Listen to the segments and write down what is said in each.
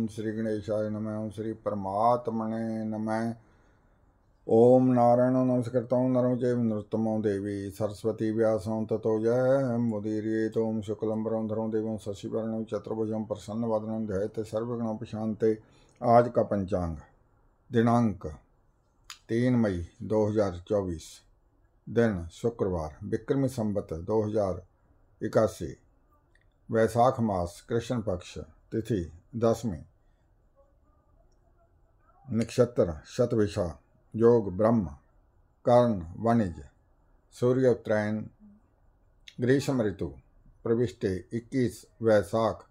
ओम श्री गणेशाय नम ओम श्री परमात्मने नमः ओम नारायण नमस्कृत नरम चैव नृत्तमो देवी सरस्वती व्यासों ततो जय मुदीरियेत ओम शुक्लम्बरं धरं देवं प्रसन्न चतुर्भुजं प्रसन्नवदनं सर्वगुण प्रशांत आज का पंचांग दिनांक तीन मई 2024 दिन शुक्रवार विक्रमी संबत दो हजार इक्यासी वैशाख मास कृष्ण पक्ष तिथि दसवीं नक्षत्र शतविषा योग ब्रह्म कर्ण वाणिज्य सूर्योत्तरायण ग्रीष्म ऋतु प्रविष्टे 21 वैसाख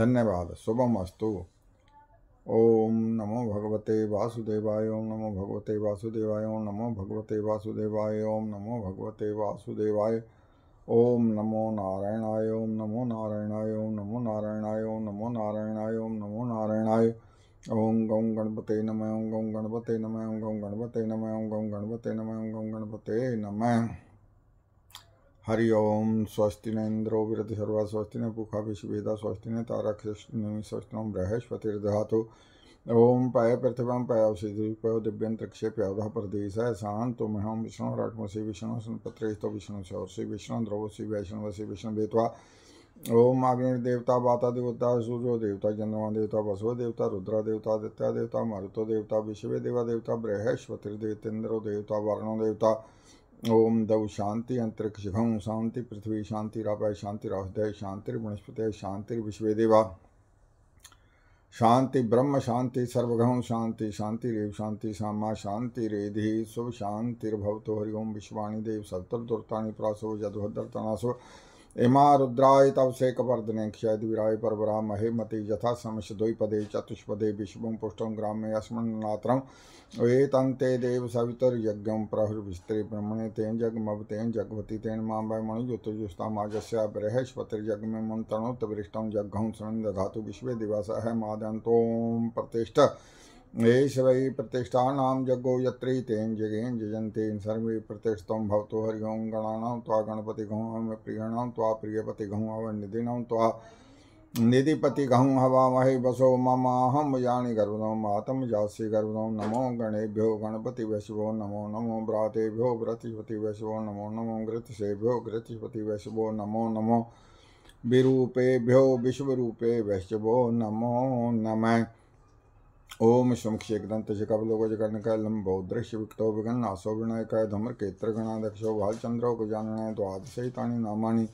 धन्यवाद शुभमस्तु अस्तु ओम नमो भगवते वासुदेवाय ओम नमो भगवते वासुदेवाय ओम नमो भगवते वासुदेवाय ओम नमो भगवते वासुदेवाय ओम नमो नारायणाय ओम नमो नारायणाय ओम नमो नारायणाय ओम नमो नारायणाय ओम नमो नारायणाय ओं गौं गणपते नम ओं गौं गणपते नम ओं गौं गणपते नम ओं गौं गणपते नम ओं गौं गणपते नम हरि ओम स्वस्ति न इंद्रो विरति सर्वा स्वस्ति ने पुखा विश्ववेदा स्वस्ति न तारा कृष्ण स्वस्ति नम बृहस्पतिर्धातु ओम पय पृथ्व्यां पयावसिपयो दिव्यंतक्षेप्यावधा प्रदेश शांतमहम विष्णु राटमसी विष्णु सनपत्रे विष्णु सौर श्री विष्णु द्रवसी वैष्णवसी विष्णु बेतवा ओम अग्नि देवता वाता देवता सूर्यो देवता चंद्रमा देवता वसो देवता रुद्रा देवता आदित्य देवता मारुतो देवता विश्व देवा देवता बृहस्पतिर्देतेन्द्रो देवता वर्णो देवता ओम दव शांति अंतरिक्ष घम शांति पृथ्वी शांति रापय शांति राहृदय शांति वनस्पति शांति विश्व देवा शांति ब्रह्म शांति सर्वघम शांति शांति रेव शांति सामा शांति रेधि शुभ शांतिर्भवतो हरिओम विश्वाणी देव सप्तर दुर्ता प्रासो जदभद्रतनासो इमा रुद्राय तव शेकवर्धने क्षयद्वीराय परवरा महे मते यथा समिष द्वैपदे चतुष्पदे विश्वं पुष्टं ग्रामे अस्मन्नात्रं वेतं ते देव सवितुर्यज्ञं प्रहुर्विस्तरे ब्रह्मणे तेन जगमव तेन जगवती तेन मां वयमणियुतुयुस्तामाजस्य बृहस्पतिर्जगमिमं तणोत्तवृष्टं जघं शृणं दधातु विश्वे दिवसः मादन्तों प्रतिष्ठ एष वै प्रतिष्ठानां यज्ञो यत्रैतेन जगेन यजन्तेन सर्वे प्रतिष्ठं भवतो हरि ओं गणानां त्वा गणपतिघौं प्रियणां त्वा प्रियपतिघौं अवनिधिनां त्वा निधिपतिघौं हवामहे वसो ममाहं यानि गर्वणं मातं यास्ये गर्वणं नमो गणेभ्यो गणपतिवैशवो नमो नमो व्रातेभ्यो व्रतिपतिवैशवो नमो नमो घृतिसेभ्यो घृतिपतिवैशवो नमो नमो विरूपेभ्यो विश्वरूपे वैशवो नमो नमः ओम श्रमुक्षे ग्रन्थशिखबलोगजकर्णकलम्बौद्रश्यविक्तो विघन्नासो विनायकाय धमर्केत्रगणादक्षो भालचन्द्रो गजाननाय द्वादशैतानि नामानि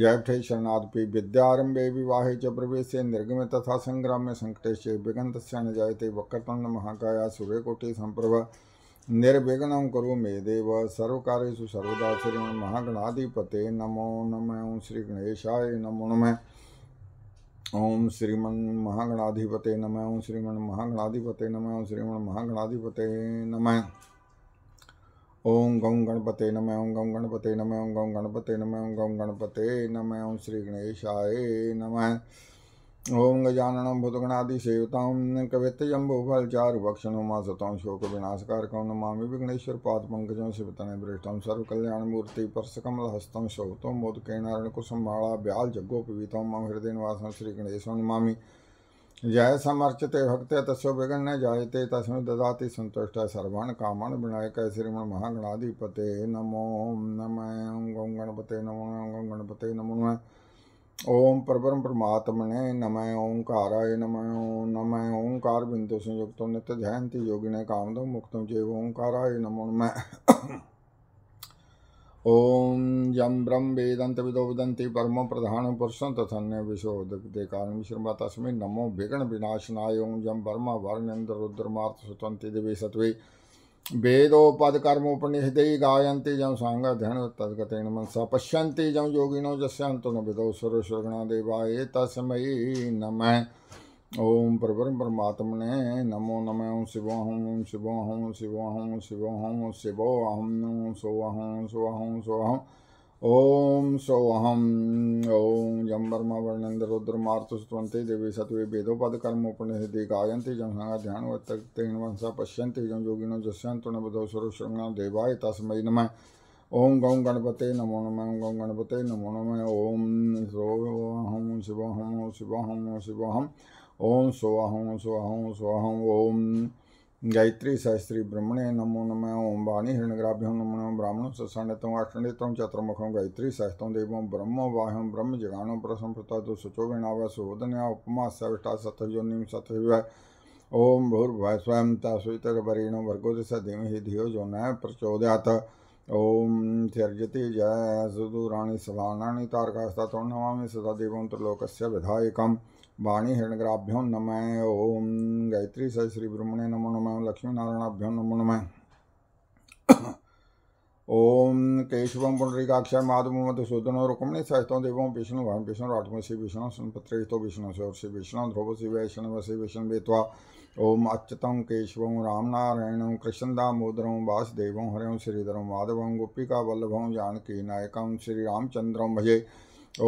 जयभे शरणादपि विद्यारम्भे विवाहे च प्रवेशे निर्गमे तथा सङ्ग्रामे सङ्कटेशे विगन्तस्य न जायते वक्रतन्न महाकाया सूर्यकोटि सम्प्रभ निर्विघ्नं कुरु मे देव सर्वकार्येषु सर्वदा श्रीमन्महागणाधिपते नमो श्री श्रीगणेशाय नमो नमः ओम श्रीमन महागणाधिपते नम ओम श्रीमन महागणाधिपते नम ओम श्रीमन महागणाधिपते नम ओम गौ गणपते नम ओम गौ गणपते नम ओम गौ गणपते नम ओम गौ गणपते नम ओम श्री गणेशाय नम ओम गजाननम भूतगणादि सेवताम कवितयम्बुफल चारुभक्षणम सतम शोक विनाशकारकम नमामि विघ्नेश्वर पाद पंकजम शिवतने दृष्टम सर्वकल्याणमूर्ति परसकमलहस्तम शोभतम मोदकेणारणकुसंभाड़ा ब्याल जग्गोपवीतम मम हृदय निवासम श्री गणेश नमामि जय समर्चते भक्त तस्व विघ्न जायते तस्में ददाति संतुष्ट सर्वाण कामण विनायक श्रीमण महागणाधिपते नमो नम गम गणपते नमो गम गणपते नमो नमः ओम परब्रह्म परमात्मने नमः ओंकाराय नमः नम ओंकार बिंदु संयुक्त नित्य जयंती योगिने कामदम मुक्त जैव ओंकाराय नमो नम ओं यम ब्रह्म वेदंत विदो विदंति परम प्रधान पुरुषं तथन्य विशोदे कारण विश्रमा तस्में नमो विघ्न विनाशनाय ओं यम वर्मा वर्णेन्द्र रुद्रमार्थ सुतंति दिवे सत्वे वेदोपद कर्मोपनिषदे गायन्ति जं साङ्गध्यन तद्गतेन मनसा पश्यन्ति जं योगिनो यस्यान्तो न विदौ सुरसुगणादेवाय तस्मै नमः ॐ प्रवरं परमात्मने नमो नमः ॐ शिवोऽहं शिवोऽहं शिवोऽहं शिवोऽहं शिवोऽहं सोऽहं सोऽहं सोऽहं ॐ सोऽहं ॐ यं वर्मवर्णन्दरुद्रमार्तुस्तवन्ति देवी सत्वे वेदोपदकर्मोपनिषदि गायन्ति यं तेन वंसा पश्यन्ति यं योगिनो जस्यन्तु न बुधौ सुरशृङ्गं देवाय तस्मै नमः ॐ गौं गणपते नमो नमः ॐ गौं गणपते नमो नमः ॐ सोऽहं शिवहं शिवहं शिवहं ॐ सोऽहं सोऽहं सोऽहं ओम गायत्री सहस्री ब्रह्मणे नमो नम ओं वाणी हृणग्राभ्यों नमो नम ब्राह्मणों सत्संडितों अष्टंडितों चतुर्मुखों गायत्री सहस्तों देवों ब्रह्म वाह्यों ब्रह्म जगाणों प्रसंप्रता तो शुचो गणाव सुहोदनया उपमा सविष्टा सतर्जोनिम सतर्व ओम भूर्भुव स्वयं तासुतरीणो भर्गो दिशा धीमहि धियो जो न प्रचोदयात ओम त्यर्जति जय सुदूराणि सभानाणि तारकास्ता नमामि सदा देवं त्रिलोकस्य विधायकम् वाणी हिरणग्राभ्यो नम ओम गायत्री सह श्री ब्रह्मणे नमो नम लक्ष्मीनारायणाभ्यो नमो नम ओम केशवम पुनरिकाक्षा माधुम मधुसूदनो रुकमणी सहतो देवो विष्णु भाव विष्णु राठम श्री विष्णु सुनपत्रो विष्णु से और श्री विष्णु ध्रुव श्री वैष्णव श्री विष्णु बेतवा ओम अच्युतम केशवं रामनारायण कृष्ण दामोदरम वासदेव हरिं श्रीधरम माधवं गोपिका वल्लभं जानकी नायकं श्रीरामचंद्रम भजे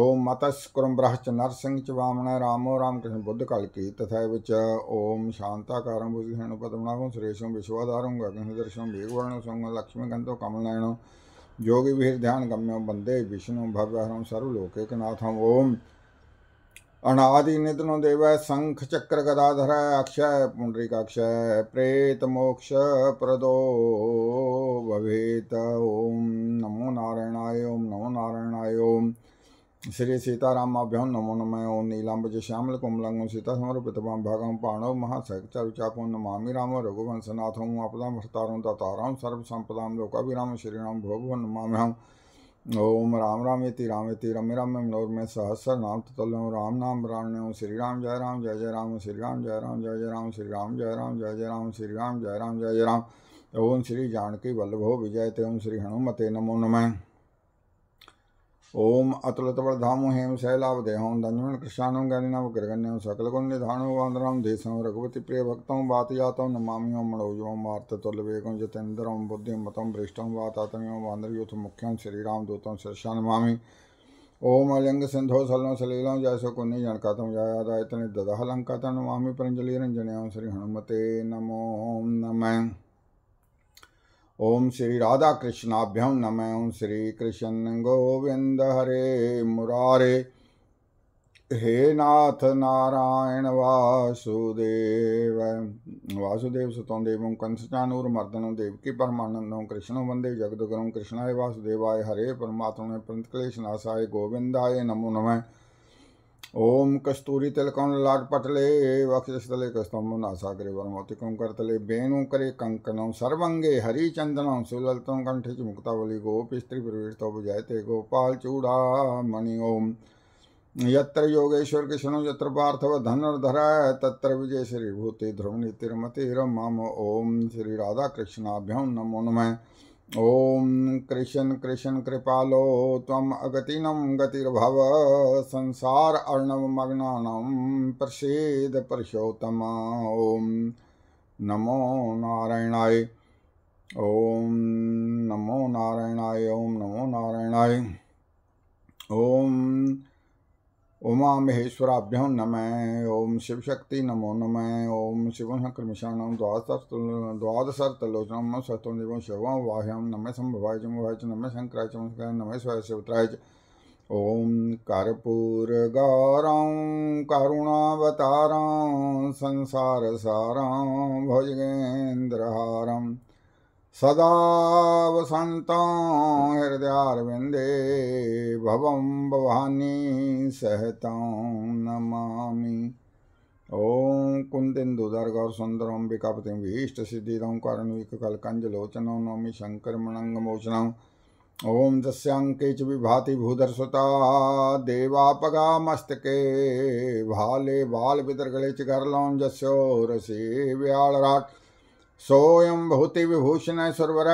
ओम ब्रह्च नर सिंह च वामन रामो रामकृष्ण बुद्ध कल की तथा च ओम शांताकारं भूषण पद्मनाभम सुरेशम विश्वाधारम गगनदर्शनम मेघवर्णम सोम लक्ष्मीगंधो कमलनयनम योगी भीर ध्यान गम्य वंदे विष्णु भव्यहरम सर्वलोकेकनाथम ओम अनादि निधनो देव शंख चक्र गदाधर अक्षय पुंडरीकाक्षय प्रेत मोक्ष प्रदो भवेत ओम नमो नारायणाय ओम नमो नारायणाय ओम श्री सीतारामाभ्यो नमो नम ओं नीलांबज श्यामल कमलंग सीता समर्पितवां भागं पाणव महासहचारुचाको नमामि राम रघुवंशनाथों आपदां भर्तारों दातारां सर्वसंपदां लोकाभिराम श्रीराम भोभुवन नमामि हम ओम राम रामेति रामेति रमे राम मनोर में सहस्र नाम तत्लो राम नाम राण्यो श्री राम जय राम जय जय राम श्री राम जय राम जय जय राम श्री राम जय राम जय जय राम श्री राम जय राम जय जय राम ओम श्री जानकी वल्लभो विजयते ओम श्री हनुमते नमो नमः ओम अतुलत अतुलतवर्धामो हेम शैलावदेहों दंजमन कृष्णानों ज्ञानिनाम कृगण्यों सकलगुण्यधानो वांधराम देशं रघुपति प्रिय भक्तों वातयातम नमामि ओं मणोजों वार्ततुलवेगं जितेन्द्रं बुद्धिं मतं भृष्टं युथ वान्द्रयूथ मुख्यं श्रीराम दूतं शीर्षा नमामि ओम अलिंग सिंधो सलो सलीलों जैसो कुन्नी जणकातम जायादायतन ददहलंकातन नमामि परंजलि रंजनेयं श्री हनुमते नमो नमः ओम श्री राधा कृष्णाभ्यं नम ओम श्री कृष्ण गोविंद हरे मुरारे हे नाथ नारायण वासुदेव वासुदेव सुतों देव कंसचानूर मर्दनम देव की कृष्ण वंदे जगदगुरु कृष्णाय वासुदेवाय हरे परमात्मा परंत क्लेश नाशाय गोविंदाय नमो नमः ओम कस्तूरी तिलकम लाटपटले वक्षस्थले कस्तंभ नासाग्रे वरमौतिकं करतले वेणुकरे कंकणं सर्वंगे हरिचंदनं सुललितं कंठे च मुक्तावली गोपीस्त्रीप्रवीर्तौ भुजायते गोपालचूडामणि ओम यत्र योगेश्वर कृष्णो यत्र पार्थव धनुर्धरा तत्र विजय श्रीभूति ध्रुवनी तिरमतिरम ओम श्री राधा कृष्णाभ्यं नमो नमः ॐ कृष्ण कृशन् कृपालो त्वम् अगतिनं गतिर्भव संसार अर्णवमग्नानां प्रसीद पुरुषोत्तम ॐ नमो नारायणाय ॐ नमो नारायणाय ॐ नमो नारायणाय ॐ उमा महेश्वराभ्यों नम ओं शिवशक्ति नमो नम ओं शिवशंकरमिषाण द्वादशर्तलोचनम सत्वदेव शिव बाह्यम नम संभवाय च मुभाय च नम शंकराय च नमस्कार नम स्वशिवत्राय ओं ॐ कर्पूरगारां करुणावतारां संसारसारां सदा वसन्तं हृदयारविन्दे भवं भवानी सहतां नमामि ॐ कुन्दिन्दुदर्ग सुन्दरं विकापतिं भीष्टसिद्धिदं नौमी शंकर शङ्करमणङ्गमोचनम् ॐ दस्याङ्के च विभाति भूधर्षुता देवापगामस्तके भाले बालविदर्गले च गर्लौञ्जस्योरसि व्याळराट् सोयम भूति विभूषण सर्वर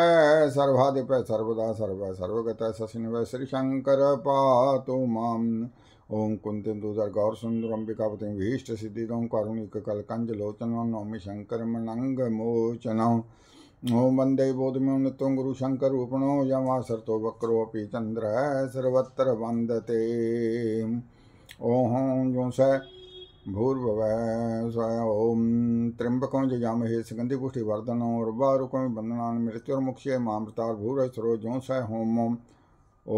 सर्वाधिप सर्वदा सर्व सर्वगत सशिव श्री शंकर पातु माम ओम कुंती दूधर गौर सुंदर अंबिकापति भीष्ट सिद्धिदों करुणिक कलकंज लोचनम नौमि शंकर मनंग मोचनम ओम वंदे बोधमें नित्यं गुरु शंकर उपणो यमासर्तो वक्रोपि चंद्र सर्वत्र वंदते ओं जो स भूर्भव स्व ओं त्र्यंबकों जजामहे सुगंधिपुष्टिवर्धनों उर्वारुकों वंदना मृत्युर्मुख्य मामृता भूरसरो जो स होम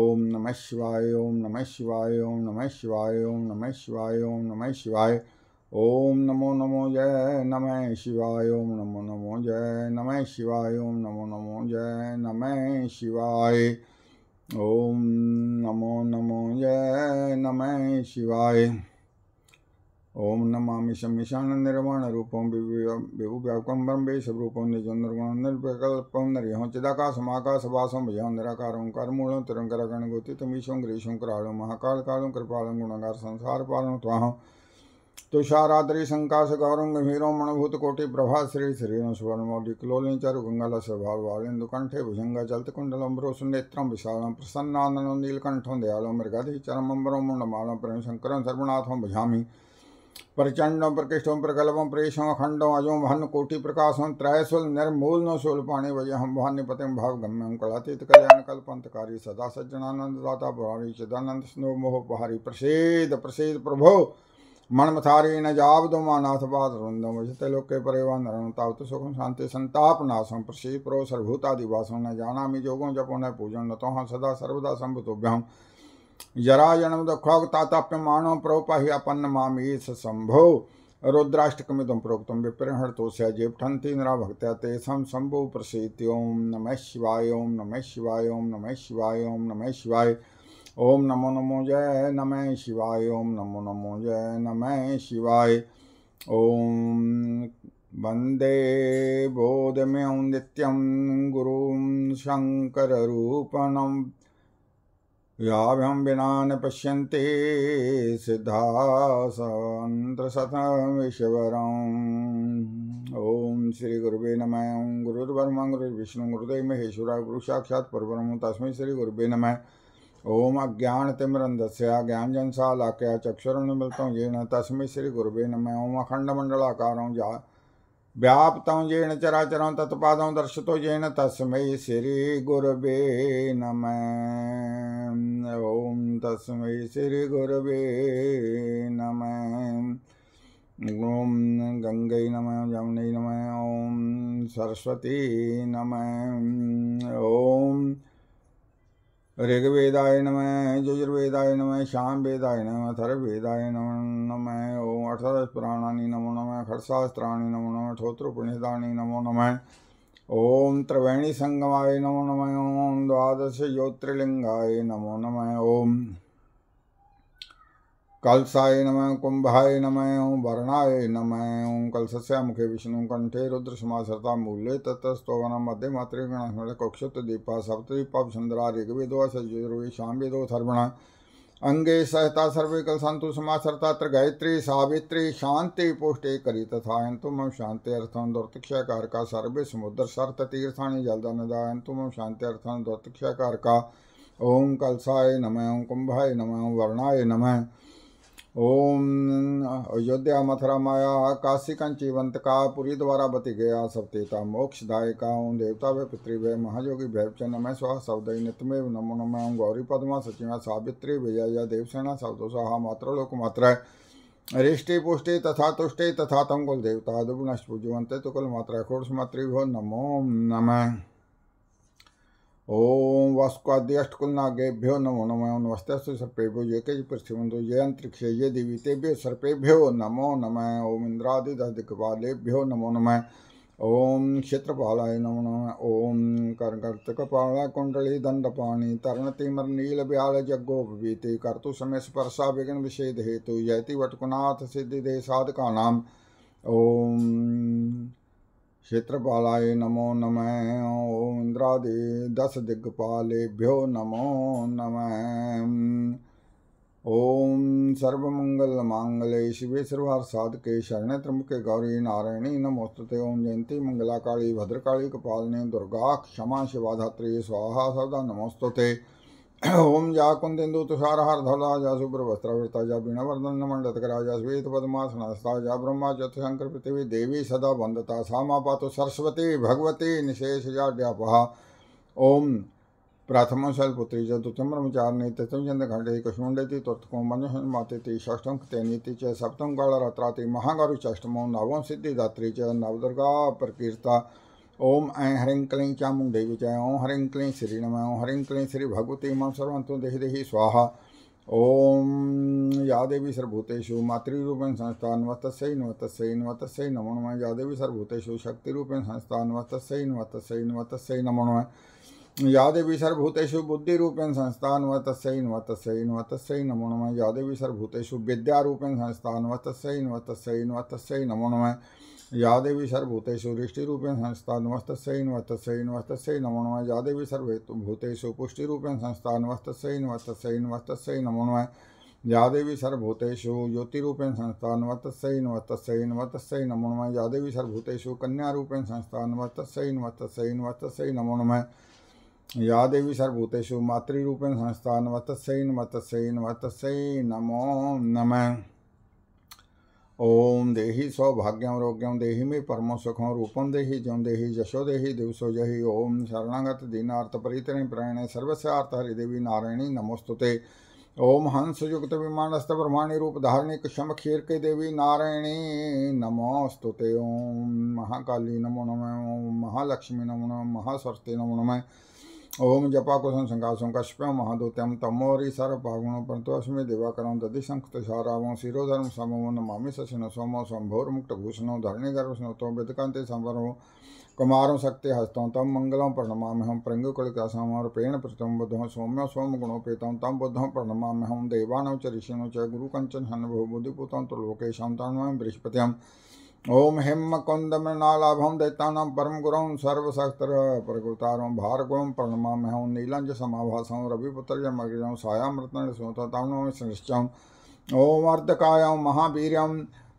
ओम नम शिवाय ओम नम शिवाय ओम नम शिवाय ओम नम शिवाय ओम नम शिवाय ओम नमो नमो जय नम शिवाय ओम नमो नमो जय नम शिवाय ओम नमो नमो जय नम शिवाय ओम नमो नमो जय नम शिवाय ओम नमा शमिशान निर्वाण रूपों विभुव्यापकम ब्रह्मेश रूपों निजन्गुण निर्विकल्पम नरियों चिदाकाशमाकाशवासों भजों निराकारों कर्मूलों तिरंकर गणगोतितमीशों ग्रीशों करालों महाकाल कालों कृपालों गुणगार संसार पालों त्वाहों तुषाराद्री संकाश गौरंग भीरों मणभूत कोटि प्रभा श्री श्रीण सुवर्णमौली क्लोलिन चरु गंगल स्वभाव वालेन्दु कंठे भुजंग जलत कुंडलम रोसु नेत्रम विशालम प्रसन्नाननम नीलकंठम दयालो मृगधि चरमंबरों मुंडमालम प्रेम शंकरम सर्वनाथम भजामी प्रचंडों प्रकृष्टम प्रगलभम प्रेषम अखंडम अजोम भन्न कोटि प्रकाशम त्रयसुल निर्मूलनो शूलपाणी वजय हम भान्य पतिम भाव गम्यम कलातीत कल्याण कल्पंतकारी सदा सज्जनानंद दाता बुरारी चिदानंद स्नो मोह पहारी प्रसिद्ध प्रसिद्ध प्रभो मणमथारी न जाप दो मानाथ पाद वृंदो मुझते लोके परिवा नरणताव तो सुखम शांति संताप नाशम प्रसिद्ध प्रो सर्वभूतादिवासम न जाना मी जोगों जपो न पूजन न तो सदा सर्वदा संभुतोभ्यम जराजनमुदखोगताताप्यमाणो प्रोपाहि अपन्न मामीश शंभो रुद्राष्टकमिदं प्रोक्तं विप्रणहर्तोस्य जेप्ठन्ति नरा भक्त्या तेषां शंभु प्रसिद ॐ नमः शिवाय ॐ नमः शिवाय ॐ नमः शिवाय ॐ नमः शिवाय ॐ नमो नमो जय नम शिवाय ॐ नमो नमो जय नमः शिवाय ॐ वंदे बोधम्यं नित्यं गुरुं शङ्कररूपणम् याभ्यं विना न पश्यन्ते सिद्धा सन्त्रसतविश्वरम् ॐ श्रीगुरुवे नमः ॐ गुरुर्ब्रह्म गुरुर्विष्णु गुरुदेव महेश्वरा गुरुसाक्षात् परब्रह्म तस्मै श्रीगुरुवे नमः ॐ अज्ञानतिमिरन्धस्या ज्ञानजनसालाख्या चक्षुरुन्मिलितं येन तस्मै श्रीगुरुवे नमः ॐ अखण्डमण्डलाकारं जा व्याप्तं येन चराचरं तत्पादं दर्शितो येन तस्मै श्रीगुरवे नमः तस्मै श्रीगुरवे नमः ॐ गङ्गै नमः यमुनै नमः ॐ सरस्वती नमः ॐ ऋग्वेदाय नमः यजुर्वेदाय नमः श्यामवेदाय नमः अथर्ववेदाय नमो नमः ॐ अष्टादश नमो नमः खट्शास्त्राणि नमो नमः ठोत्रोपनिषदानि नमो नमः ओम त्रिवेणी संगमाय नमो नम ओम द्वादश ज्योतिर्लिंगाय नमो नम ओम कलसाय नम कुंभाय नम ओम वर्णाय नम ओं कलसस्या मुखे विष्णु कंठे रुद्रसमासरता मूल्ये ततस्तोवनं मध्ये मातृगणस्मृतकक्षतदीपा सप्तदीपाभ्यन्दरा ऋग्वेदो सयुर्वेषां वेदो धर्मणः अंगे सहता सर्विकल संतु समासर्तात्र गायत्री सावित्री शांति पुष्टे करी तथायंतुम शांति अर्थन दौर्तिक्षाकार का सर्वे समुद्र सर्त तीर्थाणी जलदानदायंतुम शांति अर्थन दौर्तिक्षाकार का ओम कलसाय नम ओम कुंभाय नम ओम वर्णाय नमः ओम अयोध्या मथुरा माया काशी कंचीवंत का पुरी द्वारा बति गया सब तेता मोक्ष दायिका हूँ देवता वे पितृवय महायोगी मैं स्वा सौदय नितमेव नमो नम ओं गौरी पद्मा सचिवा सावित्री विजया देवसेना सवतो स्वाहा मात्रलोक मात्र हरिष्टि पुष्टि तथा तुष्टि तथा तंगुल देवता दुगुणश पूजवंते तुकुल मात्रा खोर्स मातृभो नमो नमः ओम वास्वाद्यष्टकुलनागेभ्यो नमो नम नमस्ते सर्पेभ्यो ये के पृथ्वीबंधु ये अंतरिक्ष ये देवी सर्पेभ्यो नमो नम ओम इंद्रादिदिक्पालेभ्यो नमो नम ओम क्षेत्रपालाय नमो नम ओं कर्कर्तकपाला कुंडली दंडपाणी तरणतिमरनीलव्याल जग्गोपवीति कर्तु समय स्पर्शा विघ्न विषेद हेतु यति वटकुनाथ सिद्धिदे साधकानाम ओम क्षेत्रपालाय नमो नमः ॐ इन्द्रादि भ्यो नमो नमः ॐ सर्वमङ्गलमाङ्गले शिवे सर्वार्थसाधके शरणत्र्यम्बके गौरी नारायणी नमोस्तुते ॐ जयन्ती मङ्गलाकाली भद्रकाली कपालिनी दुर्गा क्षमा शिवा शिवाधात्री स्वाहा सदा नमोस्तुते ओम जा कुंदेन्दु तुषारहार धवलाजा सुब्रवस्त्रवृताजा बीणवर्दनमंडतकराजा जा ब्रह्मा चतुशंकर पृथ्वी देवी सदा वंदता सामा पातु सरस्वती भगवती निशेषजा ड्यापहा ओम प्रथम शैलपुत्री चतुर्थम्रमचार नेतृचंद खंडे कुष्मुंडति तुर्थको मंजुमाते षष्ठम तेनीति च सप्तम गणरात्राति महागौरी चष्टमो नवम सिद्धिदात्री च नवदुर्गा प्रकीर्ता ओम ऐं हरिं क्लीं चामुं देवी च ओं हरिं क्लीं श्री नम ओं हरिं क्लीं श्री भगवती मां सर्वंतो देहि देहि स्वाहा ओम या देवी सर्वभूतेषु मातृरूपेण संस्थान वस्तस्यै नम तस्यै नम तस्यै नमो नमः या देवी सर्वभूतेषु शक्तिरूपेण संस्थान वस्तस्यै नम तस्यै नम तस्यै नमो नमः या देवी सर्वभूतेषु बुद्धिरूपेण संस्थान व तस्यै नम तस्यै नम तस्यै नमो नमः या देवी सर्वभूतेषु विद्यारूपेण संस्थान व तस्यै नम नमो नमः या देवी सर्वभूतेषु दृष्टिरूपेण संस्थानमस्तस्यै नमस्तस्यै नमस्तस्यै नमो नमः या देवी सर्वभूतेषु पुष्टिरूपेण संस्थानमस्तस्यै नमस्तस्यै नमस्तस्यै नमो नमः या देवी सर्वभूतेषु ज्योतिरूपेण संस्थानमस्तस्यै नमस्तस्यै नमस्तस्यै नमो नमः या देवी सर्वभूतेषु कन्यारूपेण संस्थानमस्तस्यै नमस्तस्यै नमस्तस्यै नमो नमः या देवी सर्वभूतेषु मातृरूपेण संस्थानमस्तस्यै नमस्तस्यै नमस्तस्यै नमो नमः ओम देहि सौभाग्यम रोग्यम देहि में परमो सुखम रूपम देहि जम देहि जशो देहि दिवसो जहि ओम शरणागत दीनार्थ परितरण प्रयाणे सर्वस्यार्थ हरिदेवी नारायणी नमोस्तुते ओम हंस युक्त विमानस्थ ब्रह्माणी रूप धारणी क्षम खीर के देवी नारायणी नमोस्तुते ओम महाकाली नमो नम ओम महालक्ष्मी नमो नम महासरस्वती नमो नमः ओम जपाकुशं शङ्कासं कश्यपं महादूत्यं तमोरि सर्वभागुणं परन्तोऽस्मि दिवाकरं दधिशङ्कुतशारावं शिरोधरम समो नमामि सशिनो सोमो सम्भोर्मुक्तभूषणो धरणीगर्भस्नोतो वेदकान्ते संवरो कुमारों शक्ति हस्तों तम मंगलम प्रणमा हम प्रंगकुलकाशाम और प्रेण प्रतम बुद्धों सौम्य सोम गुणोपेतम तम बुद्धों प्रणमा हम देवानौ च ऋषिणों च गुरुकंचन हन भूबुद्धिपूतों तो लोकेशं तन्वयं बृहस्पत्यम ओम हेम कुंदमृणालाभम दैतानां परम गुरौं सर्वशक्तर प्रकृतारों भार्गव प्रणमाम्यहं नीलाञ्च समाभासं रविपुत्रजमग्रजं सायामृतनृसुततां श्रेष्ठं ॐ अर्धकायां महावीर्यं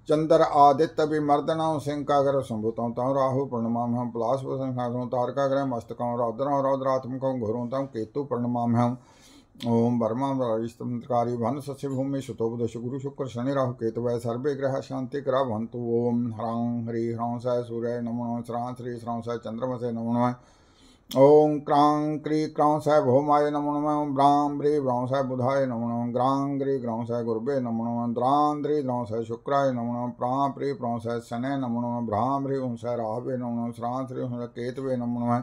चंद्र आदित्य विमर्दनां सिंकाग्र संभूतौं तं राहु प्रणमाम्यहं प्लास्वसंहासं तारकाग्रह मस्तकं रौद्रं रौद्रात्मकं घोरं तं केतु प्रणमाम्यहं ओम वर्मांतराजिस्तमकारी भन सस्यभूमि सुतोपदश गुरु शुक्र शनि राहु केतु वै सर्वे ग्रह शांति करा भंतु ओम ह्रां ह्री ह्रौं स सूर्य नमो नम श्रां श्री श्रौं स चंद्रमसे नमो नम ओं क्रां क्री क्रां स भौमाय नमो नम ओं ब्रां ह्री ब्रां स बुधाय नमो नम ग्रां ग्री ग्रौं स गुरुवे नमो नम द्रां ध्री द्रौं स शुक्राय नमो नम प्रां प्री प्रौं स शनै नमो नम भ्रां ह्री हुं स राहवे नमो नम श्रां श्री हुं स केतवे नमो नम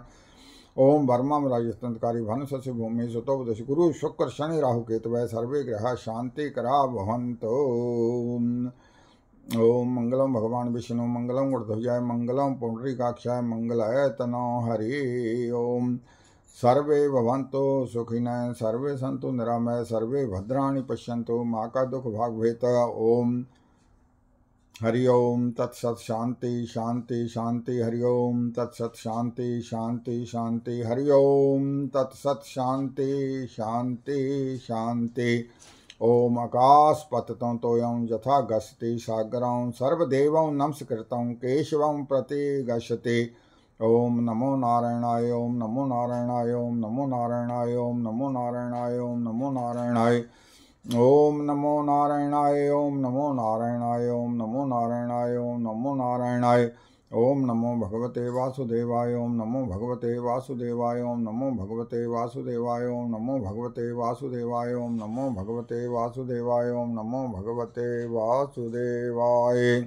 ओम वर्मा राजस्तंत्रकारी भनुषस्य भूमि सुतोपदश गुरु शुक्र शनि राहु केतवय सर्वे ग्रह शांति करा भवंतो ओम मंगलम भगवान विष्णु मंगलम गुणध्वजाय मंगलम पुंडरीकाक्षाय मंगलाय तनो हरि ओम सर्वे भवंतो सुखिन सर्वे संतु निरामय सर्वे भद्राणी पश्यंतो माँ का दुख भाग भेत ओम हरिओं ओम शांति शांति हरिओं हरि ओम तत्सत शांति शांति शांति हरि ओम शांति शांति ओम आकाश पततों तोयं यथा गसते सागरं सर्वदेवं नमस्कृतं केशवं प्रति गशते ओम नमो नारायणाय ओम नमो नारायणाय ओम नमो नारायणाय ओम नमो नारायणाय ओम नमो नारायणाय ओम नमो नारायणाय ओम नमो नारायणाय ओम नमो नारायणाय ओम नमो नारायणाय ओम नमो भगवते वासुदेवाय ओम नमो भगवते वासुदेवाय ओम नमो भगवते वासुदेवाय ओम नमो भगवते वासुदेवाय ओम नमो भगवते वासुदेवाय ओम नमो भगवते वासुदेवाय